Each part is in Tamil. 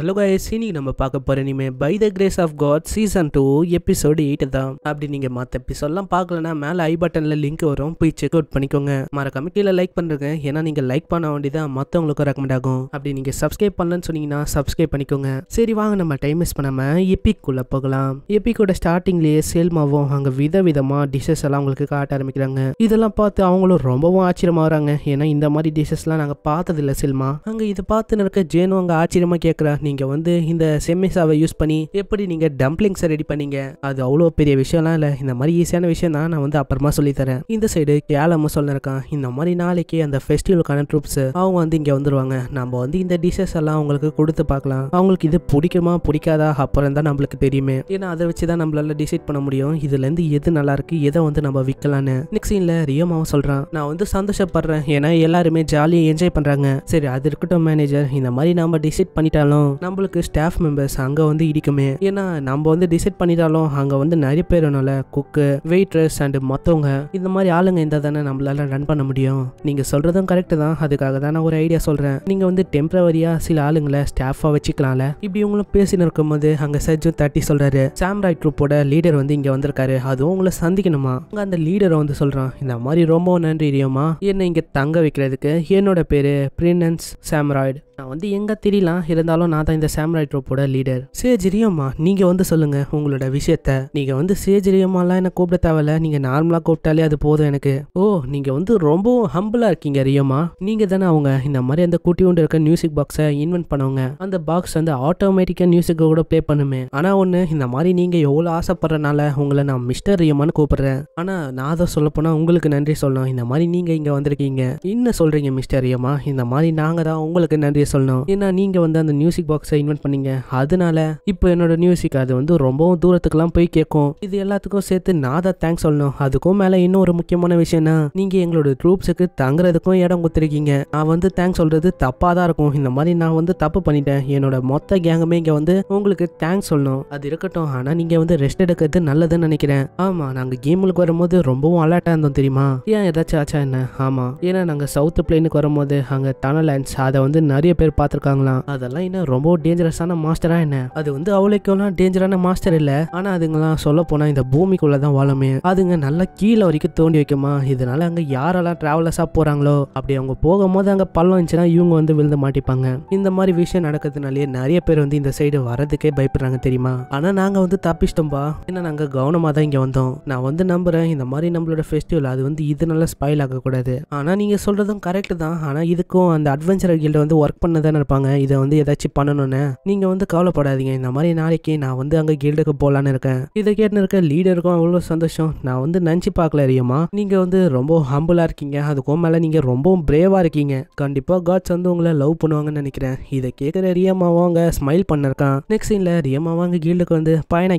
ஹலோ காய்ஸ் இன்னைக்கு நம்ம பார்க்க போகிற இனிமே by the grace of God season two episode eight தான் அப்படி நீங்கள் மற்ற எபிசோட்லாம் பார்க்கலனா மேலே ஐ பட்டனில் லிங்க் வரும் போய் செக் அவுட் பண்ணிக்கோங்க மறக்காம கமிட்டியில் லைக் பண்ணுறேங்க ஏன்னா நீங்கள் லைக் பண்ண வேண்டியதான் மற்றவங்களுக்கும் ரெக்கமெண்ட் ஆகும் அப்படி நீங்கள் சப்ஸ்கிரைப் பண்ணலன்னு சொன்னீங்கன்னா சப்ஸ்கிரைப் பண்ணிக்கோங்க சரி வாங்க நம்ம டைம் வேஸ்ட் பண்ணாமல் எப்பிக் எப்பிக்குள்ளே போகலாம் எப்பிக்கோட ஸ்டார்டிங்லேயே சேல்மாவும் அங்கே வித விதமாக டிஷஸ் எல்லாம் உங்களுக்கு காட்ட ஆரம்பிக்கிறாங்க இதெல்லாம் பார்த்து அவங்களும் ரொம்பவும் ஆச்சரியமாக வராங்க ஏன்னா இந்த மாதிரி டிஷஸ்லாம் நாங்கள் பார்த்ததில்ல செல்மா அங்கே இதை பார்த்து இருக்க ஜேனும் அங்கே ஆச்சரியமாக கேட்குறா நீங்கள் வந்து இந்த செம்மிசாவை யூஸ் பண்ணி எப்படி நீங்கள் டம்ப்ளிங்ஸை ரெடி பண்ணீங்க அது அவ்வளோ பெரிய விஷயம்லாம் இல்லை இந்த மாதிரி ஈஸியான விஷயம் தான் நான் வந்து அப்புறமா சொல்லித்தரேன் இந்த சைடு கேலமும் சொல்லியிருக்கான் இந்த மாதிரி நாளைக்கு அந்த ஃபெஸ்டிவலுக்கான ட்ரூப்ஸ் அவங்க வந்து இங்கே வந்துடுவாங்க நம்ம வந்து இந்த டிஷஸ் எல்லாம் அவங்களுக்கு கொடுத்து பார்க்கலாம் அவங்களுக்கு இது பிடிக்குமா பிடிக்காதா அப்புறம் தான் நம்மளுக்கு தெரியுமே ஏன்னா அதை வச்சு தான் நம்மளால டிசைட் பண்ண முடியும் இதுலேருந்து எது நல்லா இருக்கு எதை வந்து நம்ம விற்கலான்னு நெக்ஸ்ட் சீன்ல ரியோமாவும் சொல்கிறான் நான் வந்து சந்தோஷப்படுறேன் ஏன்னா எல்லாருமே ஜாலியாக என்ஜாய் பண்ணுறாங்க சரி அது இருக்கட்டும் மேனேஜர் இந்த மாதிரி நம்ம டிசைட் பண்ணிட்டாலும் நம்மளுக்கு ஸ்டாஃப் மெம்பர்ஸ் அங்கே வந்து இடிக்குமே ஏன்னா நம்ம வந்து டிசைட் பண்ணிட்டாலும் அங்கே வந்து நிறைய பேர்னால குக்கு வெயிட்ரஸ் அண்ட் மற்றவங்க இந்த மாதிரி ஆளுங்க இருந்தால் தானே நம்மளால ரன் பண்ண முடியும் நீங்கள் சொல்கிறதும் கரெக்டு தான் அதுக்காக தான் நான் ஒரு ஐடியா சொல்கிறேன் நீங்கள் வந்து டெம்பரவரியா சில ஆளுங்களை ஸ்டாஃபா வச்சுக்கலாம்ல இப்படி இவங்களும் பேசின்னு இருக்கும்போது அங்கே சஜ்ஜும் தட்டி சொல்கிறாரு சாம்ராய் ட்ரூப்போட லீடர் வந்து இங்கே வந்திருக்காரு அதுவும் உங்களை சந்திக்கணுமா அங்கே அந்த லீடரை வந்து சொல்கிறான் இந்த மாதிரி ரொம்ப நன்றி ரியோமா என்னை இங்கே தங்க வைக்கிறதுக்கு என்னோட பேர் பிரினன்ஸ் சாம்ராய்டு நான் வந்து எங்கே தெரியலாம் இருந்தாலும் நான் தான் இந்த சாம்ராய் ட்ரோப்போட லீடர் சேஜிரியம்மா நீங்க வந்து சொல்லுங்க உங்களோட விஷயத்த நீங்க வந்து எல்லாம் என்ன கூப்பிட தேவையில்ல நீங்க நார்மலா கூப்பிட்டாலே அது போதும் எனக்கு ஓ நீங்க வந்து ரொம்பவும் ஹம்பிளா இருக்கீங்க ரியம்மா நீங்க தானே அவங்க இந்த மாதிரி அந்த ஒன்று இருக்க மியூசிக் பாக்ஸை இன்வென்ட் பண்ணவங்க அந்த பாக்ஸ் வந்து ஆட்டோமேட்டிக்காக மியூசிக் கூட ப்ளே பண்ணுமே ஆனால் ஒன்று இந்த மாதிரி நீங்கள் எவ்வளோ ஆசைப்படுறனால உங்களை நான் மிஸ்டர் ரியமான்னு கூப்பிடுறேன் ஆனால் நான் அதை சொல்லப்போனால் உங்களுக்கு நன்றி சொல்லணும் இந்த மாதிரி நீங்கள் இங்கே வந்திருக்கீங்க என்ன சொல்கிறீங்க மிஸ்டர் ரியமா இந்த மாதிரி நாங்கள் தான் உங்களுக்கு நன்றி சொல்லணும் ஏன்னா நீங்கள் வந்து அந்த மியூசிக் பாக்ஸை இன்வென்ட் பண்ணீங்க அதனால இப்போ என்னோட மியூசிக் அது வந்து ரொம்பவும் தூரத்துக்குலாம் போய் கேட்கும் இது எல்லாத்துக்கும் சேர்த்து நான் தான் தேங்க்ஸ் சொல்லணும் அதுக்கும் மேலே இன்னும் ஒரு முக்கியமான விஷயம்னா நீங்க எங்களோட ட்ரூப்ஸுக்கு தங்குறதுக்கும் இடம் கொடுத்துருக்கீங்க நான் வந்து தேங்க்ஸ் சொல்றது தப்பாக தான் இருக்கும் இந்த மாதிரி நான் வந்து தப்பு பண்ணிட்டேன் என்னோட மொத்த கேங்குமே இங்கே வந்து உங்களுக்கு தேங்க்ஸ் சொல்லணும் அது இருக்கட்டும் ஆனால் நீங்கள் வந்து ரெஸ்ட் எடுக்கிறது நல்லதுன்னு நினைக்கிறேன் ஆமாம் நாங்கள் கேமுக்கு வரும்போது ரொம்பவும் அலர்ட்டா இருந்தோம் தெரியுமா ஏன் ஏதாச்சும் ஆச்சா என்ன ஆமாம் ஏன்னா நாங்கள் சவுத் பிளேனுக்கு வரும்போது அங்கே டனல் லேண்ட்ஸ் அதை வந்து நிறைய பேர் பார்த்துருக்காங்களாம் அதெல்லாம் இன்னும் ரொம்ப டேஞ்சரஸான மாஸ்டரா என்ன அது வந்து அவளுக்கெல்லாம் டேஞ்சரான மாஸ்டர் இல்ல ஆனா எல்லாம் சொல்ல போனா இந்த பூமிக்குள்ளதான் தான் அதுங்க நல்லா கீழே வரைக்கும் தோண்டி வைக்குமா இதனால அங்க யாரெல்லாம் டிராவலர்ஸா போறாங்களோ அப்படி அவங்க போகும்போது அங்க பள்ளம் இருந்துச்சுன்னா இவங்க வந்து விழுந்து மாட்டிப்பாங்க இந்த மாதிரி விஷயம் நடக்கிறதுனாலே நிறைய பேர் வந்து இந்த சைடு வரதுக்கே பயப்படுறாங்க தெரியுமா ஆனா நாங்க வந்து தப்பிச்சிட்டோம்பா ஏன்னா நாங்க கவனமா தான் இங்க வந்தோம் நான் வந்து நம்புறேன் இந்த மாதிரி நம்மளோட ஃபெஸ்டிவல் அது வந்து இதனால ஸ்பைல் ஆகக்கூடாது ஆனா நீங்க சொல்றதும் கரெக்ட் தான் ஆனா இதுக்கும் அந்த அட்வென்ச்சர் கில்ட வந்து ஒர்க் பண்ண தானே இருப்பாங்க இதை வந்து ஏதாச்சும் பண்ண பண்ணணும்னு நீங்க வந்து கவலைப்படாதீங்க இந்த மாதிரி நாளைக்கு நான் வந்து அங்க கில்டுக்கு போகலான்னு இருக்கேன் இதை கேட்டு இருக்க லீடருக்கும் அவ்வளவு சந்தோஷம் நான் வந்து நினைச்சு பார்க்கல ரியம்மா நீங்க வந்து ரொம்ப ஹம்புலா இருக்கீங்க அதுக்கும் மேல நீங்க ரொம்பவும் பிரேவா இருக்கீங்க கண்டிப்பா காட்ஸ் வந்து உங்களை லவ் பண்ணுவாங்கன்னு நினைக்கிறேன் இதை கேட்கிற ரியமாவும் அங்க ஸ்மைல் பண்ணிருக்கான் நெக்ஸ்ட் இல்ல ரியமாவும் அங்க கீல்டுக்கு வந்து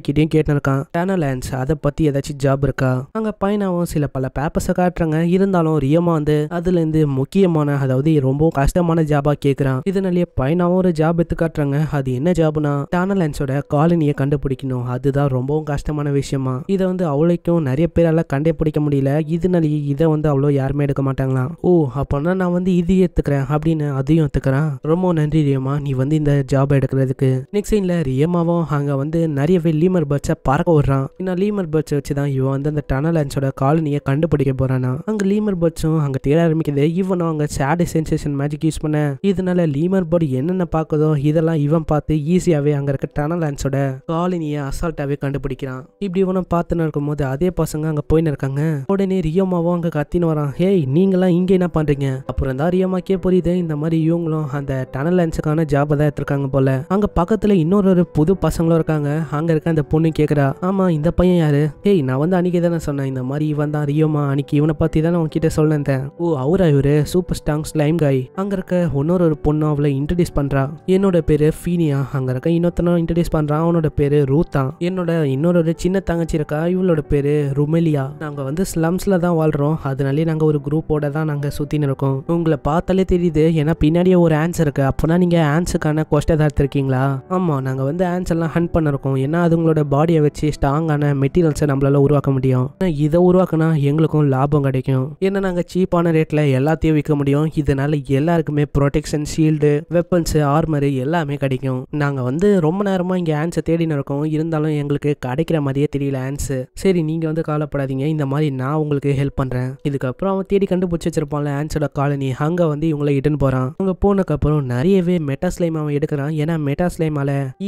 கிட்டையும் கேட்டுருக்கான் டேனலேண்ட்ஸ் அதை பத்தி ஏதாச்சும் ஜாப் இருக்கா அங்க பயனாவும் சில பல பேப்பர்ஸ் காட்டுறாங்க இருந்தாலும் ரியம்மா வந்து அதுல இருந்து முக்கியமான அதாவது ரொம்ப கஷ்டமான ஜாபா கேக்குறான் இதனாலேயே பயனாவும் ஒரு ஜாப் எடுத்து காட்டுறாங்க அது என்ன ஜாப்னா டானலன்ஸோட காலனியை கண்டுபிடிக்கணும் அதுதான் ரொம்பவும் கஷ்டமான விஷயமா இதை வந்து அவளைக்கும் நிறைய பேரால கண்டுபிடிக்க முடியல இதனாலேயே இதை வந்து அவ்வளோ யாருமே எடுக்க மாட்டாங்களாம் ஓ அப்போனா நான் வந்து இது ஏத்துக்கிறேன் அப்படின்னு அதையும் ஏத்துக்கிறேன் ரொம்ப நன்றி ரியமா நீ வந்து இந்த ஜாப் எடுக்கிறதுக்கு நெக்ஸ்ட் சீன்ல ரியமாவும் அங்க வந்து பேர் லீமர் பேர்ட்ஸை பறக்க விடுறான் இன்னும் லீமர் பேர்ட்ஸ் வச்சு தான் இவன் வந்து அந்த டனலன்ஸோட காலனியை கண்டுபிடிக்க போறானா அங்க லீமர் பேர்ட்ஸும் அங்க தேட ஆரம்பிக்குது ஈவனும் அங்க சேடு சென்சேஷன் மேஜிக் யூஸ் பண்ண இதனால லீமர் பேர்ட் என்னென்ன பார்க்குதோ இதெல்லாம் இவன் பார்த்து ஈஸியாகவே அங்கே இருக்க டனல் ஆன்ஸோட காலனியை அசால்ட்டாகவே கண்டுபிடிக்கிறான் இப்படி இவனும் பார்த்துன்னு இருக்கும்போது அதே பசங்க அங்கே போயின்னு இருக்காங்க உடனே ரியோமாவும் அங்கே கத்தின்னு வரான் ஹேய் நீங்களாம் இங்கே என்ன பண்ணுறீங்க அப்புறம் தான் ரியோமாக்கே புரியுது இந்த மாதிரி இவங்களும் அந்த டனல் ஆன்ஸுக்கான ஜாபை தான் எடுத்துருக்காங்க போல அங்கே பக்கத்தில் இன்னொரு புது பசங்களும் இருக்காங்க அங்கே இருக்க அந்த பொண்ணு கேட்குறா ஆமாம் இந்த பையன் யாரு ஹேய் நான் வந்து அன்னைக்கு தானே சொன்னேன் இந்த மாதிரி இவன் தான் ரியோமா அன்னைக்கு இவனை பற்றி தானே உன்கிட்ட சொல்லியிருந்தேன் ஓ அவரா இவரு சூப்பர் ஸ்டாங் ஸ்லைம் காய் அங்கே இருக்க இன்னொரு ஒரு பொண்ணு அவளை இன்ட்ரடியூஸ் பண்ணுறா என்னோட அவனோட பேர் ஃபீனியா அங்கே இருக்க இன்னொருத்தனும் இன்ட்ரடியூஸ் பண்ணுறான் அவனோட பேர் ரூத்தா என்னோட இன்னொரு சின்ன தங்கச்சி இருக்கா இவளோட பேர் ருமெலியா நாங்கள் வந்து ஸ்லம்ஸில் தான் வாழ்கிறோம் அதனாலே நாங்கள் ஒரு குரூப்போட தான் நாங்கள் சுற்றின்னு இருக்கோம் உங்களை பார்த்தாலே தெரியுது ஏன்னா பின்னாடியே ஒரு ஆன்சர் இருக்குது அப்பனா நீங்கள் ஆன்சருக்கான கொஸ்டன் தான் எடுத்துருக்கீங்களா ஆமாம் நாங்கள் வந்து ஆன்சர்லாம் ஹண்ட் பண்ணிருக்கோம் ஏன்னா அதுங்களோட பாடியை வச்சு ஸ்ட்ராங்கான மெட்டீரியல்ஸை நம்மளால் உருவாக்க முடியும் இதை உருவாக்கினா எங்களுக்கும் லாபம் கிடைக்கும் ஏன்னா நாங்கள் சீப்பான ரேட்டில் எல்லாத்தையும் விற்க முடியும் இதனால் எல்லாருக்குமே ப்ரொடெக்ஷன் ஷீல்டு வெப்பன்ஸு ஆர்மரு எல்லாமே கிடைக்கும் நாங்கள் வந்து ரொம்ப நேரமாக இங்கே ஆன்சர் தேடினு இருக்கோம் இருந்தாலும் எங்களுக்கு கிடைக்கிற மாதிரியே தெரியல ஆன்ஸு சரி நீங்கள் வந்து கவலைப்படாதீங்க இந்த மாதிரி நான் உங்களுக்கு ஹெல்ப் பண்ணுறேன் இதுக்கப்புறம் அவன் தேடி கண்டுபிடிச்சி வச்சிருப்பான்ல ஆன்ஸோட காலனி அங்கே வந்து இவங்களை இட்டுன்னு போகிறான் அங்கே போனதுக்கப்புறம் நிறையவே மெட்டா அவன் எடுக்கிறான் ஏன்னா மெட்டா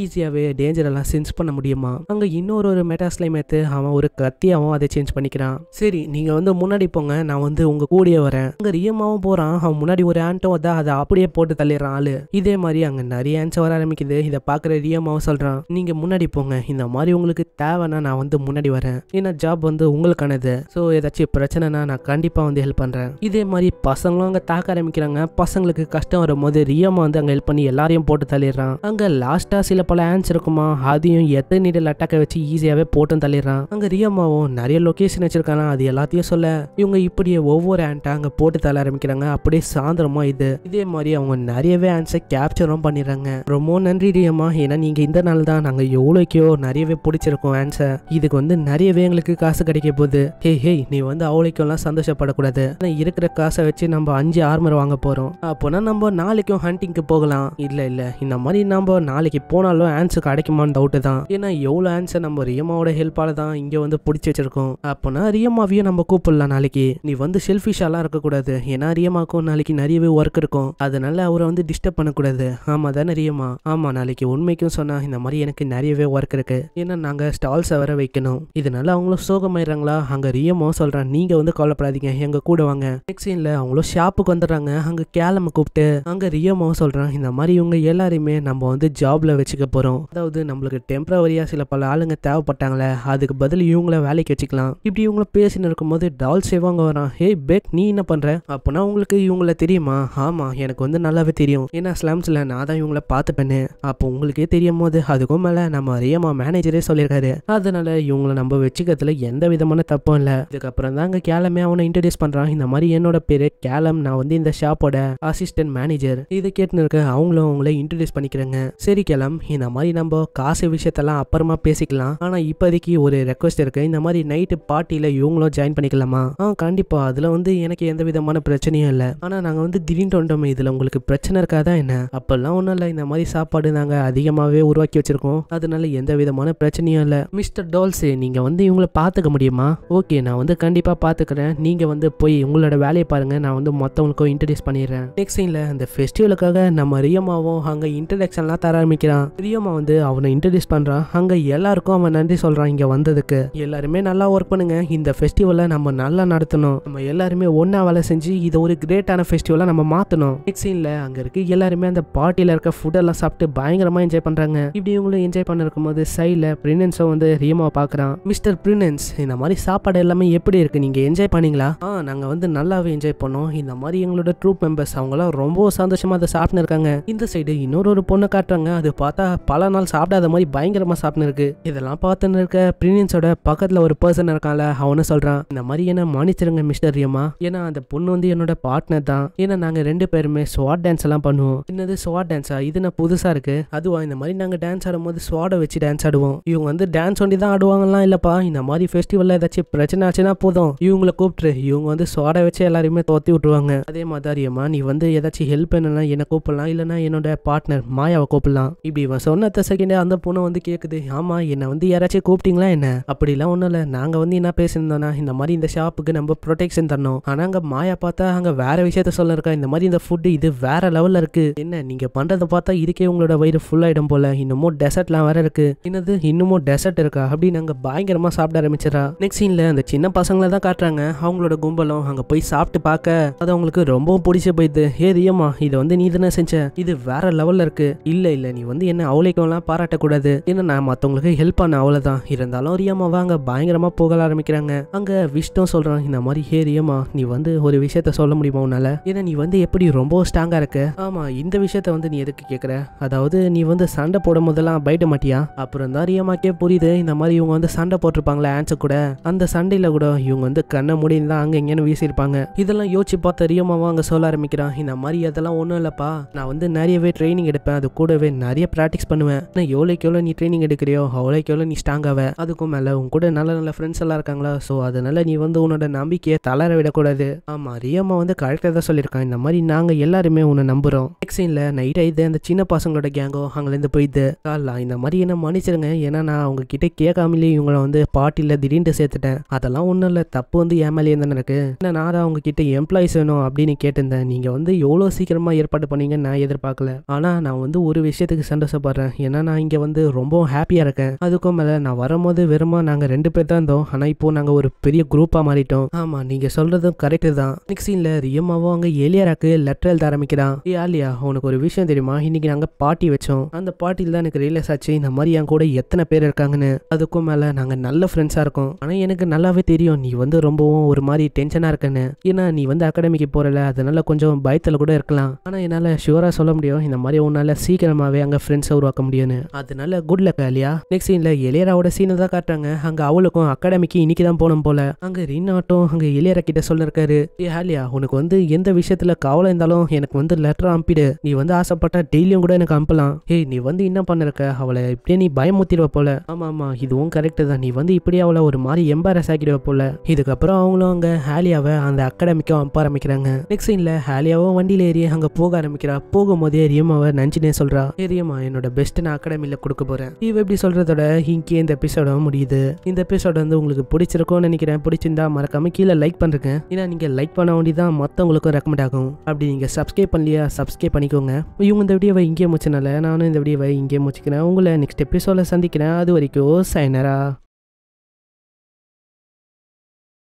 ஈஸியாகவே டேஞ்சர் எல்லாம் சென்ஸ் பண்ண முடியுமா அங்கே இன்னொரு ஒரு மெட்டா எடுத்து அவன் ஒரு கத்தியாகவும் அதை சேஞ்ச் பண்ணிக்கிறான் சரி நீங்கள் வந்து முன்னாடி போங்க நான் வந்து உங்கள் கூடிய வரேன் அங்கே ரியமாவும் போகிறான் அவன் முன்னாடி ஒரு ஆண்டோ அதை அதை அப்படியே போட்டு தள்ளிடுறான் ஆளு இதே மாதிரி அங்கே நிறைய ரியான்ஸ் வர ஆரம்பிக்குது இதை பார்க்குற ரியாமாவும் சொல்கிறான் நீங்கள் முன்னாடி போங்க இந்த மாதிரி உங்களுக்கு தேவைன்னா நான் வந்து முன்னாடி வரேன் ஏன்னா ஜாப் வந்து உங்களுக்கானது ஸோ ஏதாச்சும் பிரச்சனைனா நான் கண்டிப்பாக வந்து ஹெல்ப் பண்ணுறேன் இதே மாதிரி பசங்களும் அங்கே தாக்க ஆரம்பிக்கிறாங்க பசங்களுக்கு கஷ்டம் வரும்போது ரியாமா வந்து அங்கே ஹெல்ப் பண்ணி எல்லாரையும் போட்டு தள்ளிடுறான் அங்கே லாஸ்ட்டாக சில பல ஆன்ஸ் இருக்குமா அதையும் எத்தனை நீடல் அட்டாக்கை வச்சு ஈஸியாகவே போட்டும் தள்ளிடுறான் அங்கே ரியாமாவும் நிறைய லொக்கேஷன் வச்சிருக்காங்க அது எல்லாத்தையும் சொல்ல இவங்க இப்படியே ஒவ்வொரு ஆன்ட்டை அங்கே போட்டு தள்ள ஆரம்பிக்கிறாங்க அப்படியே சாயந்தரமாக இது இதே மாதிரி அவங்க நிறையவே ஆன்ஸை கேப்சரும் பண்ணிடுறாங்க கேட்குறாங்க ரொம்ப நன்றி டிஎம்மா ஏன்னா நீங்க இந்த நாள் தான் நாங்கள் எவ்வளோக்கியோ நிறையவே பிடிச்சிருக்கோம் ஆன்சர் இதுக்கு வந்து நிறையவே எங்களுக்கு காசு கிடைக்க போகுது ஹே ஹே நீ வந்து எல்லாம் சந்தோஷப்படக்கூடாது இருக்கிற காசை வச்சு நம்ம அஞ்சு ஆர்மர் வாங்க போகிறோம் அப்போனா நம்ம நாளைக்கும் ஹண்டிங்க்கு போகலாம் இல்லை இல்லை இந்த மாதிரி நம்ம நாளைக்கு போனாலும் ஆன்சர் கிடைக்குமான்னு டவுட்டு தான் ஏன்னா எவ்வளோ ஆன்சர் நம்ம ரியமாவோட ஹெல்ப்பால தான் இங்கே வந்து பிடிச்சி வச்சிருக்கோம் அப்போனா ரியமாவையும் நம்ம கூப்பிடலாம் நாளைக்கு நீ வந்து செல்ஃபிஷாலாம் இருக்கக்கூடாது ஏன்னா ரியமாக்கும் நாளைக்கு நிறையவே ஒர்க் இருக்கும் அதனால அவரை வந்து டிஸ்டர்ப் பண்ணக்கூடாது ஆமா தானே ரியமா ஆமாம் நாளைக்கு உண்மைக்கும் சொன்னால் இந்த மாதிரி எனக்கு நிறையவே ஒர்க் இருக்கு ஏன்னா நாங்க ஸ்டால்ஸை வர வைக்கணும் இதனால அவங்களும் சோகமாயிடுறாங்களா அங்கே ரியமோ சொல்கிறான் நீங்க வந்து கவலைப்படாதீங்க எங்கள் கூட வாங்க நெக்ஸ்ட் சீனில் அவங்களும் ஷாப்புக்கு வந்துடுறாங்க அங்கே கேலம கூப்பிட்டு அங்கே ரியமோ சொல்கிறான் இந்த மாதிரி இவங்க எல்லாரையுமே நம்ம வந்து ஜாப்ல வச்சுக்க போகிறோம் அதாவது நம்மளுக்கு டெம்பரவரியாக சில பல ஆளுங்க தேவைப்பட்டாங்களே அதுக்கு பதில் இவங்கள வேலைக்கு வச்சுக்கலாம் இப்படி இவங்கள பேசின்னு இருக்கும்போது டால் சேவாங்க வரான் ஹே பேக் நீ என்ன பண்ணுற அப்போனா உங்களுக்கு இவங்கள தெரியுமா ஆமா எனக்கு வந்து நல்லாவே தெரியும் ஏன்னா ஸ்லாம்ஸ்ல நான் தான் இவங்க அவங்கள பார்த்துப்பேன்னு அப்போ உங்களுக்கே தெரியும் போது அதுக்கும் மேலே நம்ம அதிகமா மேனேஜரே சொல்லியிருக்காரு அதனால இவங்களை நம்ம வச்சுக்கிறதுல எந்த விதமான தப்பும் இல்லை இதுக்கப்புறம் தாங்க கேலமே அவனை இன்ட்ரடியூஸ் பண்ணுறான் இந்த மாதிரி என்னோட பேர் கேலம் நான் வந்து இந்த ஷாப்போட அசிஸ்டன்ட் மேனேஜர் இதை கேட்டுன்னு இருக்க அவங்களும் அவங்கள இன்ட்ரடியூஸ் பண்ணிக்கிறாங்க சரி கேலம் இந்த மாதிரி நம்ம காசு விஷயத்தெல்லாம் அப்புறமா பேசிக்கலாம் ஆனால் இப்போதைக்கு ஒரு ரெக்வஸ்ட் இருக்கு இந்த மாதிரி நைட்டு பார்ட்டியில் இவங்களும் ஜாயின் பண்ணிக்கலாமா ஆ கண்டிப்பாக அதில் வந்து எனக்கு எந்த விதமான பிரச்சனையும் இல்லை ஆனால் நாங்கள் வந்து திடீர்னு வந்துட்டோமே இதில் உங்களுக்கு பிரச்சனை இருக்காதா என்ன அப்போல்லாம் ஒன்றும் வீட்டில் இந்த மாதிரி சாப்பாடு நாங்கள் அதிகமாகவே உருவாக்கி வச்சுருக்கோம் அதனால எந்த விதமான பிரச்சனையும் இல்லை மிஸ்டர் டோல்ஸு நீங்கள் வந்து இவங்களை பார்த்துக்க முடியுமா ஓகே நான் வந்து கண்டிப்பாக பார்த்துக்கிறேன் நீங்கள் வந்து போய் உங்களோட வேலையை பாருங்கள் நான் வந்து மற்றவங்களுக்கும் இன்ட்ரடியூஸ் பண்ணிடுறேன் நெக்ஸ்ட் சீனில் அந்த ஃபெஸ்டிவலுக்காக நம்ம ரியமாவும் அங்கே இன்ட்ரடக்ஷன்லாம் தர ஆரம்பிக்கிறான் ரியோமா வந்து அவனை இன்ட்ரடியூஸ் பண்ணுறான் அங்கே எல்லாருக்கும் அவன் நன்றி சொல்கிறான் இங்கே வந்ததுக்கு எல்லாருமே நல்லா ஒர்க் பண்ணுங்க இந்த ஃபெஸ்டிவலை நம்ம நல்லா நடத்தணும் நம்ம எல்லாருமே ஒன்றா வேலை செஞ்சு இதை ஒரு கிரேட்டான ஃபெஸ்டிவலாக நம்ம மாற்றணும் நெக்ஸ்ட் சீனில் அங்கே இருக்க எல்லாருமே அந்த பார்ட்டியில் இருக்க இருக்கிற ஃபுட்டெல்லாம் சாப்பிட்டு பயங்கரமாக என்ஜாய் பண்ணுறாங்க இப்படி இவங்களும் என்ஜாய் பண்ணிருக்கும் போது சைடில் பிரினன்ஸோ வந்து ரியமாவை பார்க்குறான் மிஸ்டர் பிரினன்ஸ் இந்த மாதிரி சாப்பாடு எல்லாமே எப்படி இருக்குது நீங்கள் என்ஜாய் பண்ணீங்களா ஆ நாங்கள் வந்து நல்லாவே என்ஜாய் பண்ணோம் இந்த மாதிரி எங்களோட ட்ரூப் மெம்பர்ஸ் அவங்களாம் ரொம்ப சந்தோஷமாக அதை சாப்பிட்டு இருக்காங்க இந்த சைடு இன்னொரு ஒரு பொண்ணை காட்டுறாங்க அது பார்த்தா பல நாள் சாப்பிடாத மாதிரி பயங்கரமாக சாப்பிட்டு இருக்கு இதெல்லாம் பார்த்துன்னு இருக்க பிரினியன்ஸோட பக்கத்தில் ஒரு பர்சன் இருக்கான்ல அவனு சொல்கிறான் இந்த மாதிரி என்ன மன்னிச்சிருங்க மிஸ்டர் ரியமா ஏன்னா அந்த பொண்ணு வந்து என்னோட பார்ட்னர் தான் ஏன்னா நாங்கள் ரெண்டு பேருமே ஸ்வாட் டான்ஸ் எல்லாம் பண்ணுவோம் என்னது ஸ்வாட் டான்ஸா இது நான் புதுசாக இருக்குது அதுவா இந்த மாதிரி நாங்கள் டான்ஸ் ஆடும்போது ஸ்வாடை வச்சு டான்ஸ் ஆடுவோம் இவங்க வந்து டான்ஸ் ஒண்டி தான் ஆடுவாங்கலாம் இல்லைப்பா இந்த மாதிரி ஃபெஸ்டிவலில் ஏதாச்சும் பிரச்சனை ஆச்சுன்னா போதும் இவங்களை கூப்பிட்டு இவங்க வந்து ஸ்வாடை வச்சு எல்லாருமே தோத்தி விட்டுருவாங்க அதே மாதிரி அம்மா நீ வந்து ஏதாச்சும் ஹெல்ப் பண்ணலாம் என்னை கூப்பிடலாம் இல்லைனா என்னோட பார்ட்னர் மாயாவை கூப்பிடலாம் இப்படி இவன் சொன்னத்த செகண்டே அந்த பொண்ணை வந்து கேட்குது ஆமா என்னை வந்து யாராச்சும் கூப்பிட்டீங்களா என்ன அப்படிலாம் ஒன்றும் இல்லை நாங்கள் வந்து என்ன பேசியிருந்தோம்னா இந்த மாதிரி இந்த ஷாப்புக்கு நம்ம ப்ரொடெக்ஷன் தரணும் ஆனால் அங்கே மாயா பார்த்தா அங்கே வேற விஷயத்த சொல்ல இருக்கா இந்த மாதிரி இந்த ஃபுட்டு இது வேற லெவலில் இருக்குது என்ன நீங்கள் பண்ணுறத பார்த்தா இதுக்கே உங்களோட வயிறு ஃபுல்லாக ஆகிடும் போல் இன்னமும் டெசர்ட்லாம் வேற இருக்குது என்னது இன்னமும் டெசர்ட் இருக்கா அப்படின்னு அங்கே பயங்கரமாக சாப்பிட ஆரம்பிச்சிடா நெக்ஸ்ட் சீனில் அந்த சின்ன பசங்களை தான் காட்டுறாங்க அவங்களோட கும்பலும் அங்கே போய் சாப்பிட்டு பார்க்க அது அவங்களுக்கு ரொம்பவும் பிடிச்சி போயிடுது ஏதியம்மா இதை வந்து நீ தானே செஞ்ச இது வேற லெவலில் இருக்குது இல்லை இல்லை நீ வந்து என்ன அவளைக்கெல்லாம் பாராட்டக்கூடாது ஏன்னா நான் மற்றவங்களுக்கு ஹெல்ப் பண்ண அவ்வளோதான் இருந்தாலும் ரியம்மாவை அங்கே பயங்கரமாக போக ஆரம்பிக்கிறாங்க அங்கே விஷ்ணும் சொல்கிறான் இந்த மாதிரி ஹேரியம்மா நீ வந்து ஒரு விஷயத்த சொல்ல முடியுமா உன்னால ஏன்னா நீ வந்து எப்படி ரொம்ப ஸ்ட்ராங்காக இருக்க ஆமாம் இந்த விஷயத்த வந்து நீ எதுக்கு பார்த்து கேட்குற அதாவது நீ வந்து சண்டை போடும் போதெல்லாம் பயிட மாட்டியா அப்புறம் தான் ரியமாக்கே புரியுது இந்த மாதிரி இவங்க வந்து சண்டை போட்டிருப்பாங்களே ஆன்சர் கூட அந்த சண்டையில் கூட இவங்க வந்து கண்ணை முடியும் தான் அங்கே எங்கேன்னு வீசியிருப்பாங்க இதெல்லாம் யோசிச்சு பார்த்த ரியமாவும் அங்கே சொல்ல ஆரம்பிக்கிறான் இந்த மாதிரி அதெல்லாம் ஒன்றும் இல்லைப்பா நான் வந்து நிறையவே ட்ரைனிங் எடுப்பேன் அது கூடவே நிறைய ப்ராக்டிஸ் பண்ணுவேன் நான் எவ்வளோக்கு எவ்வளோ நீ ட்ரைனிங் எடுக்கிறியோ அவ்வளோக்கு எவ்வளோ நீ ஸ்ட்ராங் ஆவ அதுக்கும் மேலே உன் கூட நல்ல நல்ல ஃப்ரெண்ட்ஸ் எல்லாம் இருக்காங்களா ஸோ அதனால நீ வந்து உன்னோட நம்பிக்கையை தளர விடக்கூடாது ஆமாம் ரியம்மா வந்து கரெக்டாக தான் சொல்லியிருக்கான் இந்த மாதிரி நாங்கள் எல்லாருமே உன்னை நம்புகிறோம் நெக்ஸ்ட் சீனில் நைட் ஆயிடுது போயிடுது அந்த சின்ன பசங்களோட கேங்கோ அங்கேருந்து போயிட்டு காலாம் இந்த மாதிரி என்ன மன்னிச்சிருங்க ஏன்னா நான் அவங்க கிட்ட கேட்காமலேயே இவங்கள வந்து பாட்டியில் திடீர்னு சேர்த்துட்டேன் அதெல்லாம் ஒன்றும் இல்லை தப்பு வந்து ஏமாலே தானே இருக்கு ஏன்னா நான் தான் அவங்க கிட்ட எம்ப்ளாயிஸ் வேணும் அப்படின்னு கேட்டிருந்தேன் நீங்கள் வந்து எவ்வளோ சீக்கிரமாக ஏற்பாடு பண்ணீங்கன்னு நான் எதிர்பார்க்கல ஆனால் நான் வந்து ஒரு விஷயத்துக்கு சந்தோஷப்படுறேன் ஏன்னா நான் இங்கே வந்து ரொம்ப ஹாப்பியாக இருக்கேன் அதுக்கும் மேலே நான் வரும்போது வெறுமா நாங்கள் ரெண்டு பேர் தான் இருந்தோம் ஆனால் இப்போ நாங்கள் ஒரு பெரிய குரூப்பாக மாறிட்டோம் ஆமாம் நீங்கள் சொல்கிறதும் கரெக்டு தான் நெக்ஸ்ட் சீனில் ரியம்மாவும் அங்கே ஏலியாராக்கு லெட்டர் எழுத ஆரம்பிக்கிறான் ஏ ஆலியா உனக்கு ஒரு விஷயம் தெரியுமா தெரியுமா இன்றைக்கி நாங்கள் பாட்டி வச்சோம் அந்த பாட்டியில் தான் எனக்கு ரியலைஸ் ஆச்சு இந்த மாதிரி என் கூட எத்தனை பேர் இருக்காங்கன்னு அதுக்கும் மேலே நாங்கள் நல்ல ஃப்ரெண்ட்ஸாக இருக்கோம் ஆனால் எனக்கு நல்லாவே தெரியும் நீ வந்து ரொம்பவும் ஒரு மாதிரி டென்ஷனாக இருக்கேன்னு ஏன்னா நீ வந்து அகாடமிக்கு போகிறல அதனால் கொஞ்சம் பயத்தில் கூட இருக்கலாம் ஆனால் என்னால் ஷுவராக சொல்ல முடியும் இந்த மாதிரி உன்னால் சீக்கிரமாகவே அங்கே ஃப்ரெண்ட்ஸை உருவாக்க முடியும்னு அதனால குட் லக் இல்லையா நெக்ஸ்ட் சீனில் இளையராவோட சீனை தான் காட்டுறாங்க அங்கே அவளுக்கும் அகாடமிக்கு இன்னைக்கு தான் போனோம் போல அங்கே ரீனாட்டும் அங்கே இளையரா கிட்ட சொல்லிருக்காரு ஏ ஹாலியா உனக்கு வந்து எந்த விஷயத்தில் கவலை இருந்தாலும் எனக்கு வந்து லெட்டர் அனுப்பிடு நீ வந்து ஆசைப்பட்ட டெய்லியும் கூட எனக்கு அனுப்பலாம் ஏய் நீ வந்து என்ன பண்ணிருக்க அவளை இப்படியே நீ பயமுத்திடுவ போல ஆமா ஆமா இதுவும் கரெக்டு தான் நீ வந்து இப்படியே அவளை ஒரு மாதிரி எம்பாரஸ் ஆக்கிடுவ போல இதுக்கப்புறம் அவங்களும் அங்க ஹாலியாவை அந்த அகாடமிக்கும் அனுப்ப ஆரம்பிக்கிறாங்க நெக்ஸ்ட் சீன்ல ஹாலியாவும் வண்டியில ஏறி அங்க போக ஆரம்பிக்கிறா போகும்போதே ரியமாவை நஞ்சினே சொல்றா ஏ என்னோட பெஸ்ட் நான் அகாடமியில கொடுக்க போறேன் இவ எப்படி சொல்றதோட இங்கே இந்த எபிசோட முடியுது இந்த எபிசோட வந்து உங்களுக்கு பிடிச்சிருக்கும்னு நினைக்கிறேன் பிடிச்சிருந்தா மறக்காம கீழே லைக் பண்ணுறேங்க ஏன்னா நீங்க லைக் பண்ண வேண்டியதான் மத்தவங்களுக்கும் ரெக்கமெண்ட் ஆகும் அப்படி நீங்க சப்ஸ்கிரைப் பண்ணலையா சப்ஸ்கிரைப் பண்ணிக்கோங்க இவங்க இந்த அந்த வீடியோவை இங்கேயே முடிச்சனால நானும் இந்த வீடியோவை இங்கேயே முடிச்சுக்கிறேன் உங்களை நெக்ஸ்ட் எபிசோடில் சந்திக்கிறேன் அது வரைக்கும் சைனரா